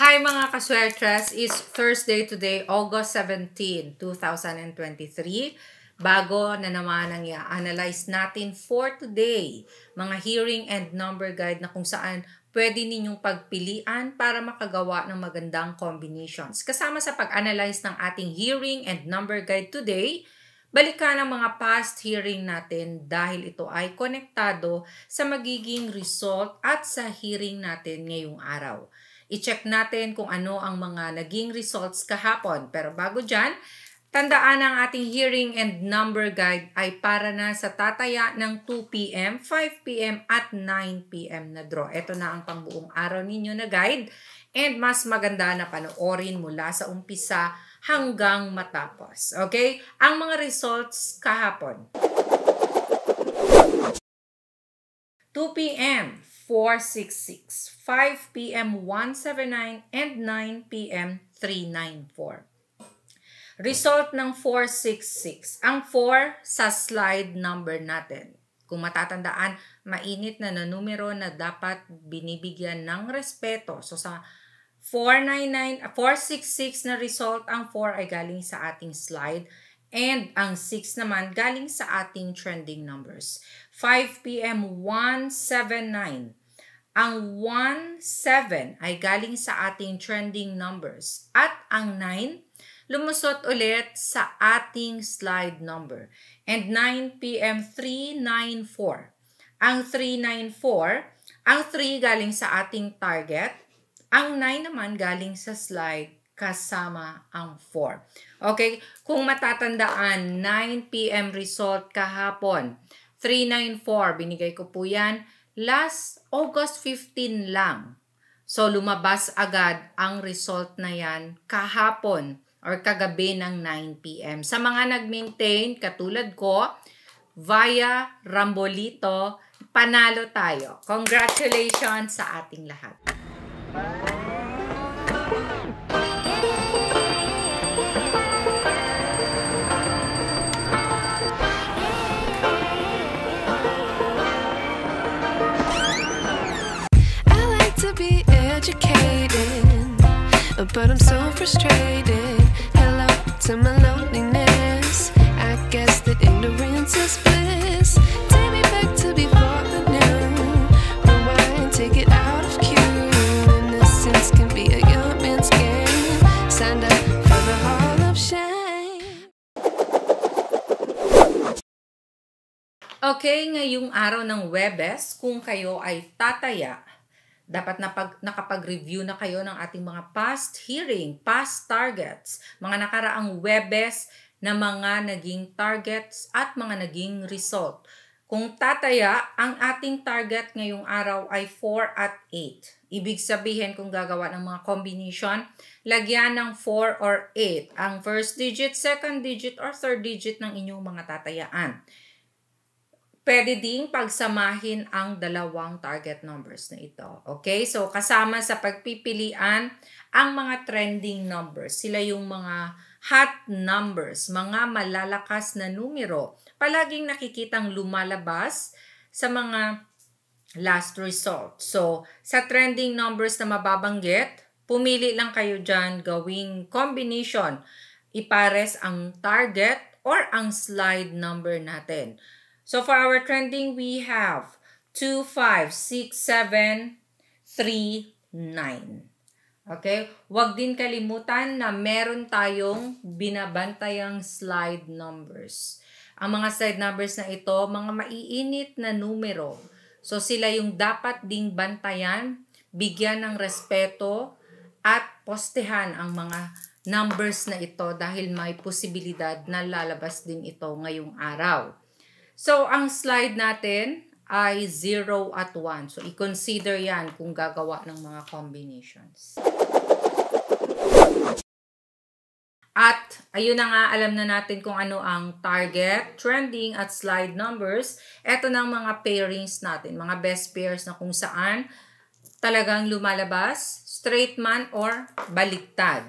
Hi mga kaswertras! It's Thursday today, August 17, 2023. Bago na naman ang i-analyze natin for today, mga hearing and number guide na kung saan pwede ninyong pagpilian para makagawa ng magandang combinations. Kasama sa pag-analyze ng ating hearing and number guide today, balikan ang mga past hearing natin dahil ito ay konektado sa magiging result at sa hearing natin ngayong araw. I-check natin kung ano ang mga naging results kahapon. Pero bago dyan, tandaan ang ating hearing and number guide ay para na sa tataya ng 2pm, 5pm at 9pm na draw. Ito na ang pangbuong araw ninyo na guide and mas maganda na panoorin mula sa umpisa hanggang matapos. Okay? Ang mga results kahapon. 2 p.m., 466, 5 p.m. 179, and 9 p.m. 394. Result ng 466. Ang 4 sa slide number natin. Kung matatandaan, mainit na na numero na dapat binibigyan ng respeto. So sa 499, 466 ah, na result, ang 4 ay galing sa ating slide. And ang 6 naman galing sa ating trending numbers. 5 p.m. 179. Ang 1-7 ay galing sa ating trending numbers at ang 9 lumusot ulit sa ating slide number. And 9pm 394. Ang 394, ang 3 galing sa ating target. Ang 9 naman galing sa slide kasama ang 4. Okay? Kung matatandaan, 9pm result kahapon. 394, binigay ko po yan last August 15 lang. So lumabas agad ang result na yan kahapon or kagabi ng 9pm. Sa mga nag-maintain, katulad ko, via Rambolito, panalo tayo. Congratulations sa ating lahat. Bye. educated, but I'm so frustrated. Hello to my loneliness. I guess that ignorance is bliss. Take me back to before the new. Rewind, take it out of cue. Innocence can be a young man's game. Signed up for the Hall of Shame. Okay, ngayong araw ng Webes, kung kayo ay tataya, Dapat na pag, nakapag-review na kayo ng ating mga past hearing, past targets, mga nakaraang Webes na mga naging targets at mga naging result. Kung tataya, ang ating target ngayong araw ay 4 at 8. Ibig sabihin kung gagawa ng mga combination, lagyan ng 4 or 8 ang first digit, second digit, or third digit ng inyong mga tatayaan pwede ding pagsamahin ang dalawang target numbers na ito. Okay? So, kasama sa pagpipilian ang mga trending numbers. Sila yung mga hot numbers, mga malalakas na numero. Palaging nakikitang lumalabas sa mga last result. So, sa trending numbers na mababanggit, pumili lang kayo dyan gawing combination. Ipares ang target or ang slide number natin. So for our trending, we have 2, 5, 6, 7, 3, 9. Okay? Huwag din kalimutan na meron tayong binabantayang slide numbers. Ang mga slide numbers na ito, mga maiinit na numero. So sila yung dapat ding bantayan, bigyan ng respeto, at postehan ang mga numbers na ito dahil may posibilidad na lalabas din ito ngayong araw. So, ang slide natin ay 0 at 1. So, i-consider yan kung gagawa ng mga combinations. At ayun na nga, alam na natin kung ano ang target, trending at slide numbers. Ito na ang mga pairings natin, mga best pairs na kung saan talagang lumalabas, straight man or baliktad.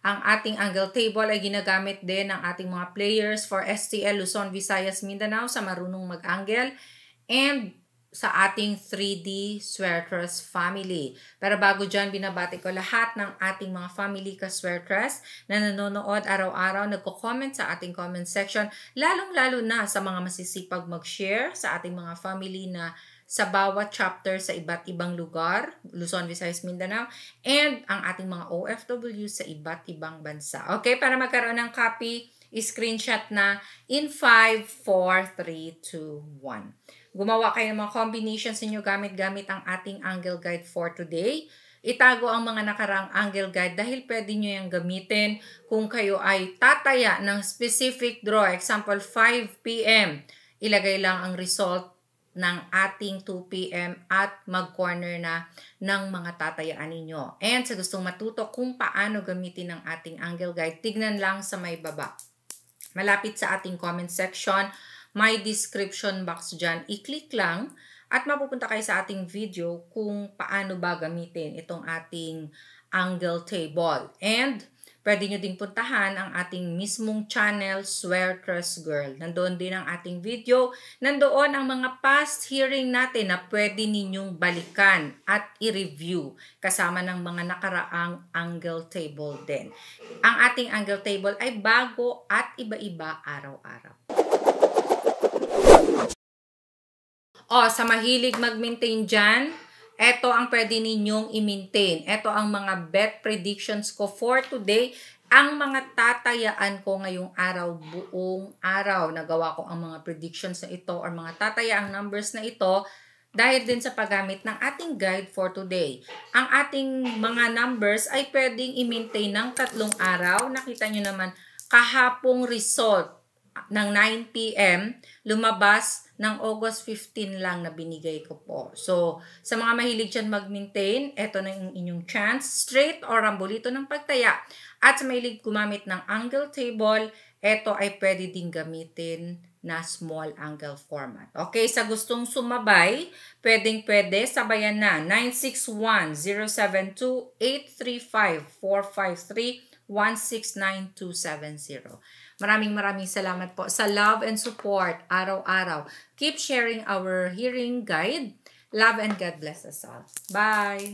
Ang ating angle table ay ginagamit din ng ating mga players for STL Luzon, Visayas, Mindanao sa marunong mag-angle and sa ating 3D Sweatress family. Pero bago dyan, binabati ko lahat ng ating mga family ka Sweatress na nanonood araw-araw, nagko-comment sa ating comment section, lalong-lalo na sa mga masisipag mag-share sa ating mga family na sa bawat chapter sa iba't ibang lugar, Luzon, Visayas, Mindanao, and ang ating mga OFW sa iba't ibang bansa. Okay, para magkaroon ng copy, screenshot na in 5, 4, 3, 2, 1. Gumawa kayo ng mga combinations ninyo gamit-gamit ang ating angle guide for today. Itago ang mga nakarang angle guide dahil pwede nyo yung gamitin kung kayo ay tataya ng specific draw. Example, 5 p.m. Ilagay lang ang result ng ating 2 p.m. at mag-corner na ng mga tatayaan ninyo. And sa gustong matuto kung paano gamitin ang ating angle guide, tignan lang sa may baba. Malapit sa ating comment section, may description box dyan. I-click lang at mapupunta kayo sa ating video kung paano ba gamitin itong ating angle table. And Pwede nyo ding puntahan ang ating mismong channel, Swear Trust Girl. Nandoon din ang ating video. Nandoon ang mga past hearing natin na pwede ninyong balikan at i-review kasama ng mga nakaraang angle table din. Ang ating angle table ay bago at iba-iba araw-araw. O, sa mahilig mag-maintain dyan, ito ang pwede ninyong i-maintain. Ito ang mga bet predictions ko for today. Ang mga tatayaan ko ngayong araw, buong araw, nagawa ko ang mga predictions na ito or mga tatayaang numbers na ito dahil din sa paggamit ng ating guide for today. Ang ating mga numbers ay pwedeng i-maintain ng tatlong araw. Nakita nyo naman, kahapong result ng 9pm, lumabas ng August 15 lang na binigay ko po. So, sa mga mahilig dyan mag-maintain, eto na yung inyong chance. Straight or rambolito ng pagtaya. At sa mahilig gumamit ng angle table, eto ay pwede din gamitin na small angle format. Okay, sa gustong sumabay, pwedeng-pwede, sabayan na 961-072-835-453-169-270. Maraming maraming salamat po sa love and support araw-araw. Keep sharing our hearing guide. Love and God bless us all. Bye!